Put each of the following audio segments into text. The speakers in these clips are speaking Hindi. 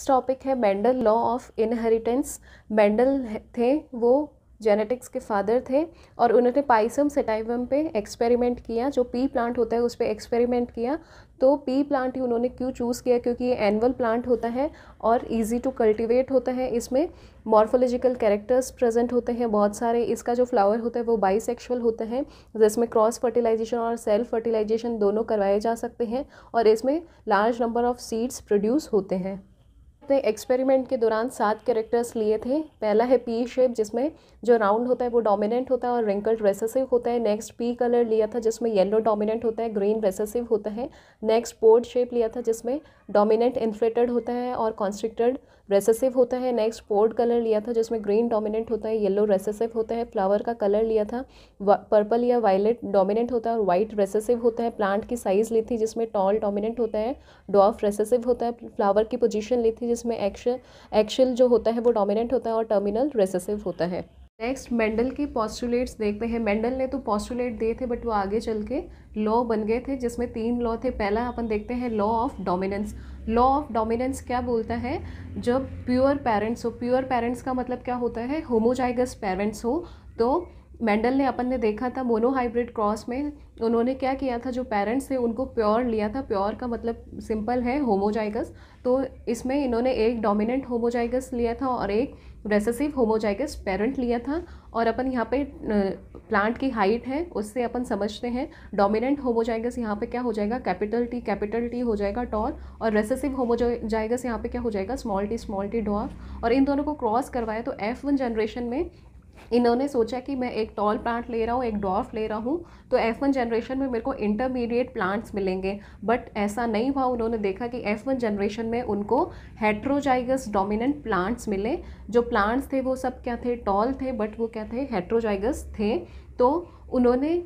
नेक्स्ट टॉपिक है Mendel law of inheritance Mendel थे वो जेनेटिक्स के फादर थे और उन्होंने पाइसम सेटाइवम पे एक्सपेरिमेंट किया जो पी प्लांट होता है उस पर एक्सपेरिमेंट किया तो पी प्लांट ही उन्होंने क्यों चूज़ किया क्योंकि ये एनअल प्लांट होता है और इजी टू कल्टीवेट होता है इसमें मॉर्फोलॉजिकल कैरेक्टर्स प्रेजेंट होते हैं बहुत सारे इसका जो फ्लावर होता है वो सेक्शुअल होता है जिसमें क्रॉस फर्टिलाइजेशन और सेल्फ फर्टिलाइजेशन दोनों करवाए जा सकते हैं और इसमें large number of seeds produce होते हैं अपने एक्सपेरिमेंट के दौरान सात कैरेक्टर्स लिए थे पहला है पी शेप जिसमें जो राउंड होता है वो डोमिनेंट होता है और रिंकल्ड रेसेसिव होता है नेक्स्ट पी कलर लिया था जिसमें येलो डोमिनेंट होता है ग्रीन रेसेसिव होता है नेक्स्ट पोर्ट शेप लिया था जिसमें डोमिनेंट इन्फ्लेटेड होता है और कॉन्स्ट्रिक्टेड रेसेसिव होता है नेक्स्ट पोर्ट कलर लिया था जिसमें ग्रीन डोमिनेंट होता है येलो रेसेसिव होता है फ्लावर का कलर लिया था पर्पल या वायलेट डोमिनेंट होता है और वाइट रेसेसिव होता है प्लांट की साइज़ ली थी जिसमें टॉल डोमिनेंट होता है डॉफ रेसेसिव होता है फ्लावर की पोजिशन ली थी जिसमें एक्शन एक्शल जो होता है वो डोमिनेंट होता है और टर्मिनल रेसेसिव होता है नेक्स्ट मेंडल के पॉस्टुलेट्स देखते हैं मेंडल ने तो पॉस्टुलेट दिए थे बट वो आगे चल के लॉ बन गए थे जिसमें तीन लॉ थे पहला अपन देखते हैं law of dominance law of dominance क्या बोलता है जब प्योर पेरेंट्स हो प्योर पेरेंट्स का मतलब क्या होता है होमोजाइगस पेरेंट्स हो तो मेंडल ने अपन ने देखा था मोनोहाइब्रिड क्रॉस में उन्होंने क्या किया था जो पेरेंट्स थे उनको प्योर लिया था प्योर का मतलब सिंपल है होमोजाइगस तो इसमें इन्होंने एक डोमिनेंट होमोजाइगस लिया था और एक रेसेसिव होमोजाइगस पेरेंट लिया था और अपन यहाँ पे प्लांट की हाइट है उससे अपन समझते हैं डोमिनेंट होमोजाइगस यहाँ पे क्या हो जाएगा कैपिटल टी कैपिटल टी हो जाएगा टॉर और रेसेसिव होमोजाइगस यहाँ पे क्या हो जाएगा स्मॉल टी स्मॉल टी डॉ और इन दोनों को क्रॉस करवाया तो एफ वन जनरेशन में इन्होंने सोचा कि मैं एक टॉल प्लांट ले रहा हूँ एक डॉर्फ ले रहा हूँ तो एफ़ वन जनरेशन में मेरे को इंटरमीडिएट प्लांट्स मिलेंगे बट ऐसा नहीं हुआ उन्होंने देखा कि एफ़ वन जनरेशन में उनको हेट्रोजाइगस डोमिनेंट प्लांट्स मिले जो प्लांट्स थे वो सब क्या थे टॉल थे बट वो क्या थे हेट्रोजाइगस थे तो उन्होंने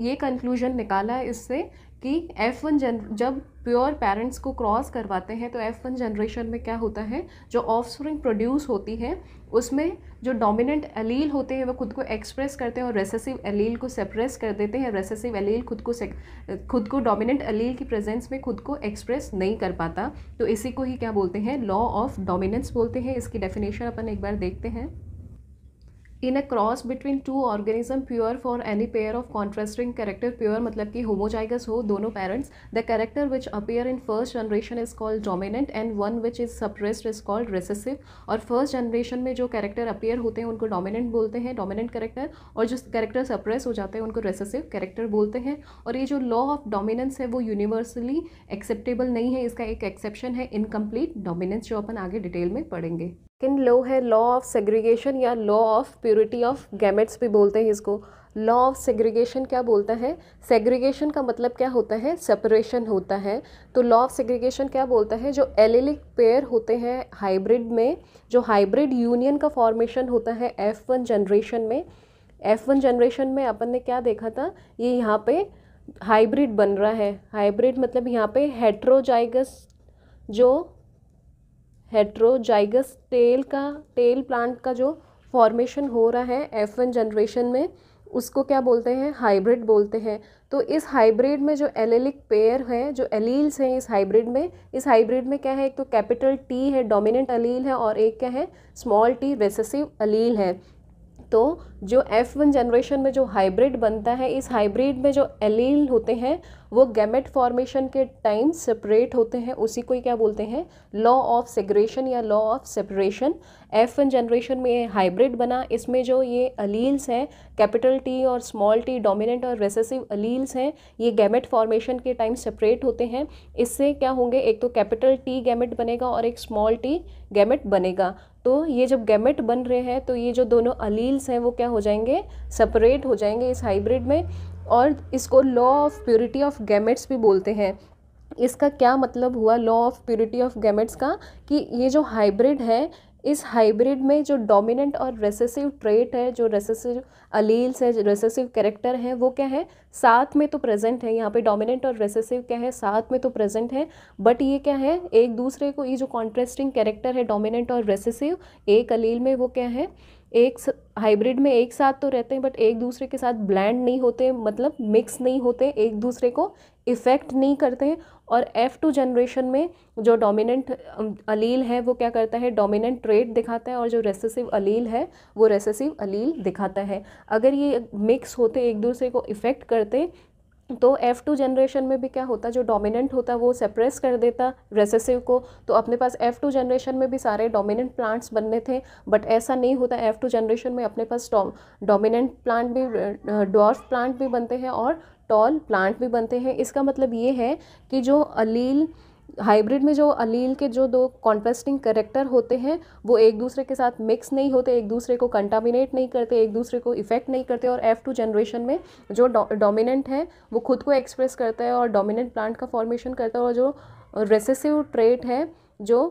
ये कंक्लूजन निकाला है इससे कि एफ़ वन जन जब प्योर पेरेंट्स को क्रॉस करवाते हैं तो एफ़ वन जनरेशन में क्या होता है जो ऑफस्प्रिंग प्रोड्यूस होती है उसमें जो डोमिनेंट एलील होते हैं वो खुद को एक्सप्रेस करते हैं और रेसेसिव एलील को सेप्रेस कर देते हैं रेसेसिव एलील खुद को खुद को डोमिनेंट एलील की प्रेजेंस में खुद को एक्सप्रेस नहीं कर पाता तो इसी को ही क्या बोलते हैं लॉ ऑफ डोमिनेंस बोलते हैं इसकी डेफिनेशन अपन एक बार देखते हैं in a cross between two organism pure for any pair of contrasting character pure मतलब कि होमोजाइगस हो दोनों parents the character which appear in first generation is called dominant and one which is suppressed is called recessive और फर्स्ट जनरेशन में जो कैरेक्टर अपेयर होते हैं उनको डोमिनेंट बोलते हैं डोमिनेंट कैरेक्टर और जो कैरेक्टर सप्रेस हो जाते हैं उनको रेसेसिव कैरेक्टर बोलते हैं और ये जो लॉ ऑफ डोमिनेंस है वो यूनिवर्सली एक्सेप्टेबल नहीं है इसका एक एक्सेप्शन है इनकम्प्लीट डोमिनेंस जो अपन आगे डिटेल में पढ़ेंगे किन लॉ है लॉ ऑफ सेग्रीगेशन या law of purity of gametes भी बोलते हैं इसको लॉ ऑफ सेग्रीगेशन क्या बोलता है सेग्रीगेशन का मतलब क्या होता है सेपरेशन होता है तो लॉ ऑफ सेग्रीगेशन क्या बोलता है जो एलिलिक पेयर होते हैं हाइब्रिड में जो हाइब्रिड यूनियन का फॉर्मेशन होता है एफ वन जनरेशन में एफ वन जनरेशन में अपन ने क्या देखा था ये यहाँ पे हाइब्रिड बन रहा है हाइब्रिड मतलब यहाँ पे हेट्रोजाइगस जो हेट्रोजाइगस टेल का टेल प्लांट का जो फॉर्मेशन हो रहा है एफ वन जनरेशन में उसको क्या बोलते हैं हाइब्रिड बोलते हैं तो इस हाइब्रिड में जो एलेलिक पेयर है जो एलील्स हैं इस हाइब्रिड में इस हाइब्रिड में क्या है एक तो कैपिटल टी है डोमिनेंट अलील है और एक क्या है स्मॉल टी रेसेसिव अलील है तो जो एफ वन जनरेशन में जो हाइब्रिड बनता है इस हाइब्रिड में जो एलील होते हैं वो गैमेट फॉर्मेशन के टाइम सेपरेट होते हैं उसी को ही क्या बोलते हैं लॉ ऑफ सेग्रेशन या law of separation F one generation में हाइब्रिड बना इसमें जो ये अलील्स हैं कैपिटल टी और स्मॉल टी डोमिनेंट और रेसेसिव अलील्स हैं ये गैमेट फॉर्मेशन के टाइम सेपरेट होते हैं इससे क्या होंगे एक तो कैपिटल टी गैमेट बनेगा और एक स्मॉल टी गैमेट बनेगा तो ये जब गैमेट बन रहे हैं तो ये जो दोनों अलील्स हैं वो क्या हो जाएंगे सेपरेट हो जाएंगे इस हाइब्रिड में और इसको law of purity of gametes भी बोलते हैं इसका क्या मतलब हुआ law of purity of gametes का कि ये जो हाइब्रिड है इस हाइब्रिड में जो डोमिनेंट और रेसेसिव ट्रेट है जो रेसेसिव अलील्स है रेसेसिव कैरेक्टर है वो क्या है साथ में तो प्रेजेंट है यहाँ पे डोमिनेंट और रेसेसिव क्या है साथ में तो प्रेजेंट है बट ये क्या है एक दूसरे को ये जो कॉन्ट्रेस्टिंग कैरेक्टर है डोमिनेंट और रेसेसिव एक अलील में वो क्या है एक हाइब्रिड में एक साथ तो रहते हैं बट एक दूसरे के साथ ब्लैंड नहीं होते मतलब मिक्स नहीं होते एक दूसरे को इफ़ेक्ट नहीं करते और एफ़ टू जनरेशन में जो डोमिनेंट अलील है वो क्या करता है डोमिनेंट ट्रेड दिखाता है और जो रेसेसिव अलील है वो रेसेसिव अलील दिखाता है अगर ये मिक्स होते एक दूसरे को इफ़ेक्ट करते तो F2 जनरेशन में भी क्या होता जो डोमिनेंट होता वो सप्रेस कर देता रेसेसिव को तो अपने पास F2 जनरेशन में भी सारे डोमिनेंट प्लांट्स बनने थे बट ऐसा नहीं होता F2 जनरेशन में अपने पास डोमिनेंट प्लांट भी डॉर्फ प्लांट भी बनते हैं और टॉल प्लांट भी बनते हैं इसका मतलब ये है कि जो अलील हाइब्रिड में जो अलील के जो दो कॉन्ट्रास्टिंग करेक्टर होते हैं वो एक दूसरे के साथ मिक्स नहीं होते एक दूसरे को कंटामिनेट नहीं करते एक दूसरे को इफेक्ट नहीं करते और एफ़ टू जनरेशन में जो डोमिनेंट है वो खुद को एक्सप्रेस करता है और डोमिनेंट प्लांट का फॉर्मेशन करता है और जो रेसेसिव ट्रेट है जो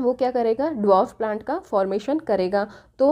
वो क्या करेगा डॉफ प्लांट का फॉर्मेशन करेगा तो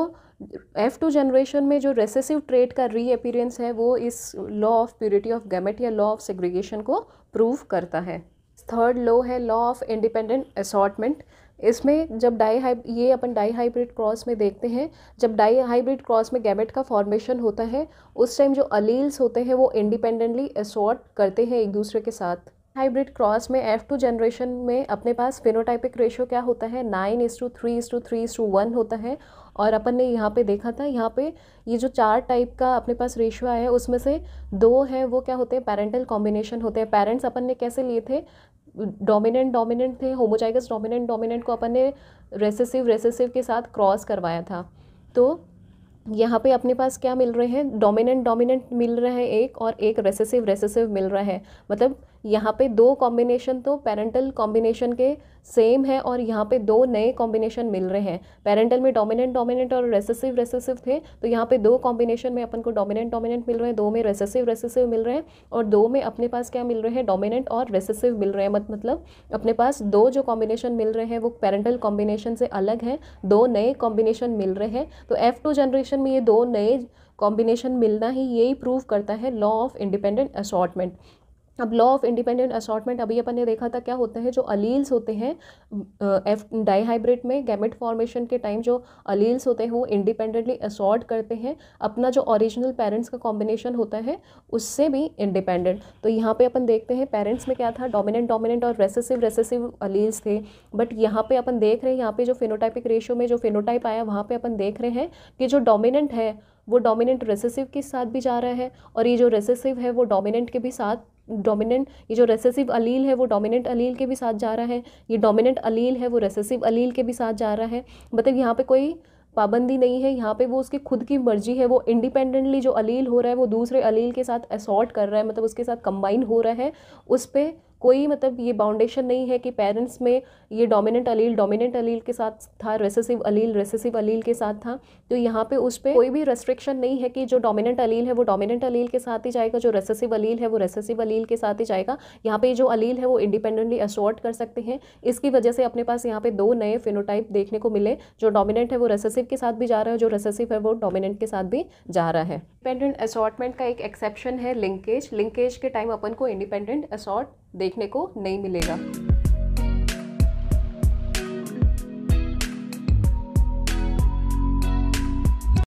एफ़ टू जनरेशन में जो रेसेसिव ट्रेट का रीअपीरेंस है वो इस law of purity of gamete या लॉ ऑफ सेग्रीगेशन को प्रूव करता है थर्ड लॉ है लॉ ऑफ इंडिपेंडेंट असॉटमेंट इसमें जब डाई हाइब ये अपन डाई हाइब्रिड क्रॉस में देखते हैं जब डाई हाइब्रिड क्रॉस में गैमेट का फॉर्मेशन होता है उस टाइम जो अलील्स होते हैं वो इंडिपेंडेंटली असॉर्ट करते हैं एक दूसरे के साथ हाइब्रिड क्रॉस में एफ टू जनरेशन में अपने पास फिनोटाइपिक रेशियो क्या होता है nine is to three is to three is to one होता है और अपन ने यहाँ पे देखा था यहाँ पे ये जो चार टाइप का अपने पास रेशियो आया है उसमें से दो है वो क्या होते हैं पेरेंटल कॉम्बिनेशन होते हैं पेरेंट्स अपन ने कैसे लिए थे डोमिनेंट डोमिनेंट थे होमोजाइगस डोमिनेंट डोमिनेंट को अपन ने रेसेसिव रेसेसिव के साथ क्रॉस करवाया था तो यहाँ पे अपने पास क्या मिल रहे हैं डोमिनेंट डोमिनेंट मिल रहा है एक और एक रेसेसिव रेसेसिव मिल रहा है मतलब यहाँ पे दो कॉम्बिनेशन तो पेरेंटल कॉम्बिनेशन के सेम है और यहाँ पे दो नए कॉम्बिनेशन मिल रहे हैं पेरेंटल में डोमिनेंट डोमिनेंट और रेसेसिव रेसेसिव थे तो यहाँ पे दो कॉम्बिनेशन में अपन को डोमिनेंट डोमिनेंट मिल रहे हैं दो में रेसेसिव रेसेसिव मिल रहे हैं और दो में अपने पास क्या मिल रहे हैं डोमिनेंट और रेसेसिव मिल रहे हैं मत मतलब अपने पास दो जो कॉम्बिनेशन मिल रहे हैं वो पेरेंटल कॉम्बिनेशन से अलग हैं दो नए कॉम्बिनेशन मिल रहे हैं तो एफ़ टू जनरेशन में ये दो नए कॉम्बिनेशन मिलना ही यही प्रूव करता है लॉ ऑफ इंडिपेंडेंट असॉटमेंट अब लॉ ऑफ इंडिपेंडेंट असॉटमेंट अभी अपन ने देखा था क्या होता है जो अलील्स होते हैं एफ डाईहाइब्रिड में गैमेट फॉर्मेशन के टाइम जो अलील्स होते हैं वो इंडिपेंडेंटली असॉर्ट करते हैं अपना जो ओरिजिनल पेरेंट्स का कॉम्बिनेशन होता है उससे भी इंडिपेंडेंट तो यहाँ पे अपन देखते हैं पेरेंट्स में क्या था डोमिनेंट डोमिनेंट और रेसेसिव रेसेसिव अलील्स थे बट यहाँ पर अपन देख रहे हैं यहाँ पर जो फिनोटाइपिक रेशियो में जो फिनोटाइप आया वहाँ पर अपन देख रहे हैं कि जो डोमिनेंट है वो डोमिनेंट रेसेसिव के साथ भी जा रहा है और ये जो रेसेसिव है वो डोमिनेंट के भी साथ डोमिनेंट ये जो रेसेसिव अलील है वो डोमिनेंट अलील के भी साथ जा रहा है ये डोमिनेंट अलील है वो रेसेसिव अलील के भी साथ जा रहा है मतलब यहाँ पे कोई पाबंदी नहीं है यहाँ पे वो उसकी खुद की मर्जी है वो इंडिपेंडेंटली जो अलील हो रहा है वो दूसरे अलील के साथ असॉर्ट कर रहा है मतलब उसके साथ कंबाइन हो रहा है उस पर कोई मतलब ये बाउंडेशन नहीं है कि पेरेंट्स में ये डोमिनेंट अलील डोमिनेंट अलील के साथ था रेसेसिव अलील रेसेसिव अलील के साथ था तो यहाँ पे उस पर कोई भी रेस्ट्रिक्शन नहीं है कि जो डोमिनेंट अलील है वो डोमिनेंट अलील के साथ ही जाएगा जो रेसेसिव अलील है वो रेसेसिव अलील के साथ ही जाएगा यहाँ पे जो अलील है वो इंडिपेंडेंटली असॉर्ट कर सकते हैं इसकी वजह से अपने पास यहाँ पे दो नए फिनोटाइप देखने को मिले जो डोमिनेंट है वो रेसेसिव के साथ भी जा रहा है जो रेसेसिव है वो डोमिनेंट के साथ भी जा रहा है इंडिपेंडेंट असॉर्टमेंट का एक एक्सेप्शन है लिंकेज लिंकेज के टाइम अपन को इंडिपेंडेंट असॉर्ट देखने को नहीं मिलेगा